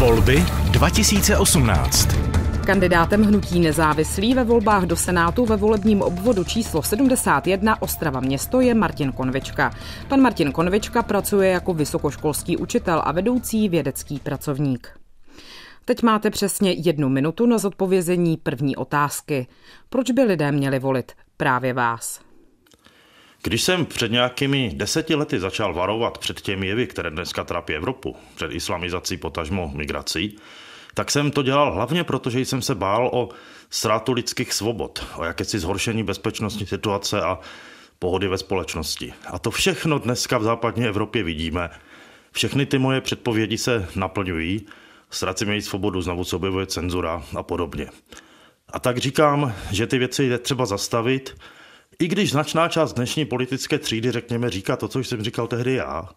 Volby 2018. Kandidátem hnutí nezávislí ve volbách do Senátu ve volebním obvodu číslo 71 Ostrava město je Martin Konvička. Pan Martin Konvička pracuje jako vysokoškolský učitel a vedoucí vědecký pracovník. Teď máte přesně jednu minutu na zodpovězení první otázky. Proč by lidé měli volit právě vás? Když jsem před nějakými deseti lety začal varovat před těmi jevy, které dneska trápí Evropu, před islamizací potažmo migrací, tak jsem to dělal hlavně proto, že jsem se bál o ztrátu lidských svobod, o jakési zhoršení bezpečnostní situace a pohody ve společnosti. A to všechno dneska v západní Evropě vidíme. Všechny ty moje předpovědi se naplňují, ztracíme její svobodu, znovu se objevuje cenzura a podobně. A tak říkám, že ty věci je třeba zastavit, i když značná část dnešní politické třídy, řekněme, říká to, co jsem říkal tehdy já,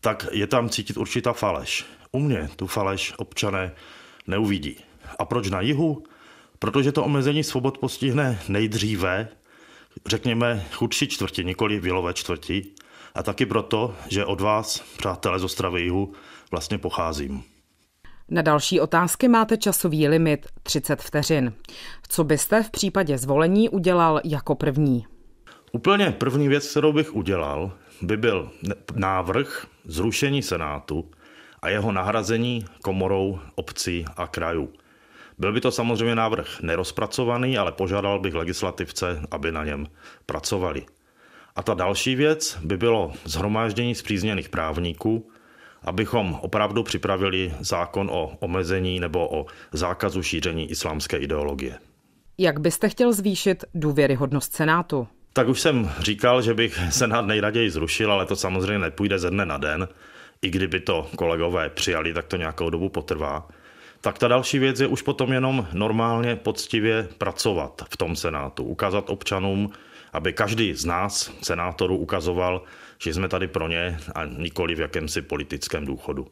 tak je tam cítit určitá faleš. U mě tu faleš občané neuvidí. A proč na jihu? Protože to omezení svobod postihne nejdříve, řekněme, chudší čtvrti, nikoli vilové čtvrti, a taky proto, že od vás, přátelé z Ostravy jihu, vlastně pocházím. Na další otázky máte časový limit 30 vteřin. Co byste v případě zvolení udělal jako první? Úplně první věc, kterou bych udělal, by byl návrh zrušení Senátu a jeho nahrazení komorou obcí a krajů. Byl by to samozřejmě návrh nerozpracovaný, ale požádal bych legislativce, aby na něm pracovali. A ta další věc by bylo zhromáždění zpřízněných právníků, abychom opravdu připravili zákon o omezení nebo o zákazu šíření islámské ideologie. Jak byste chtěl zvýšit důvěryhodnost Senátu? Tak už jsem říkal, že bych Senát nejraději zrušil, ale to samozřejmě nepůjde ze dne na den. I kdyby to kolegové přijali, tak to nějakou dobu potrvá. Tak ta další věc je už potom jenom normálně poctivě pracovat v tom Senátu, ukázat občanům, aby každý z nás, senátorů, ukazoval, že jsme tady pro ně a nikoli v jakémsi politickém důchodu.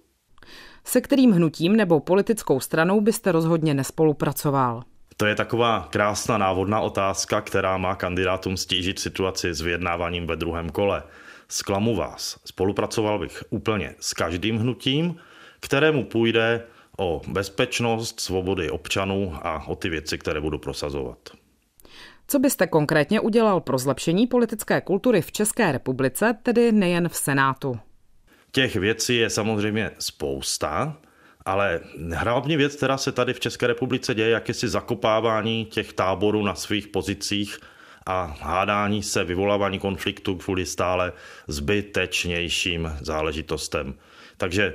Se kterým hnutím nebo politickou stranou byste rozhodně nespolupracoval? To je taková krásná návodná otázka, která má kandidátům stížit situaci s vyjednáváním ve druhém kole. Zklamu vás, spolupracoval bych úplně s každým hnutím, kterému půjde o bezpečnost, svobody občanů a o ty věci, které budu prosazovat. Co byste konkrétně udělal pro zlepšení politické kultury v České republice, tedy nejen v Senátu? Těch věcí je samozřejmě spousta, ale hlavní věc, která se tady v České republice děje, jakési zakopávání těch táborů na svých pozicích a hádání se, vyvolávání konfliktu kvůli stále zbytečnějším záležitostem. Takže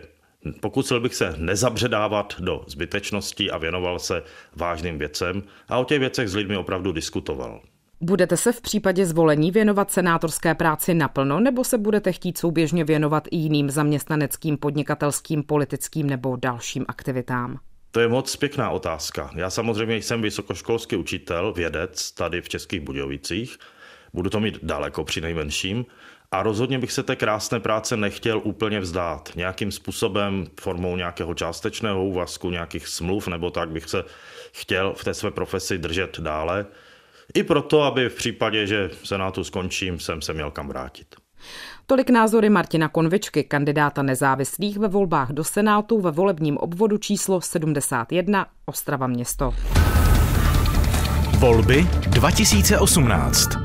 Pokusil bych se nezabředávat do zbytečností a věnoval se vážným věcem a o těch věcech s lidmi opravdu diskutoval. Budete se v případě zvolení věnovat senátorské práci naplno, nebo se budete chtít souběžně věnovat i jiným zaměstnaneckým, podnikatelským, politickým nebo dalším aktivitám? To je moc pěkná otázka. Já samozřejmě jsem vysokoškolský učitel, vědec tady v Českých Budějovicích budu to mít daleko při nejmenším a rozhodně bych se té krásné práce nechtěl úplně vzdát. Nějakým způsobem, formou nějakého částečného úvazku, nějakých smluv nebo tak bych se chtěl v té své profesi držet dále. I proto, aby v případě, že v Senátu skončím, jsem se měl kam vrátit. Tolik názory Martina Konvičky, kandidáta nezávislých ve volbách do Senátu ve volebním obvodu číslo 71 Ostrava město. Volby 2018.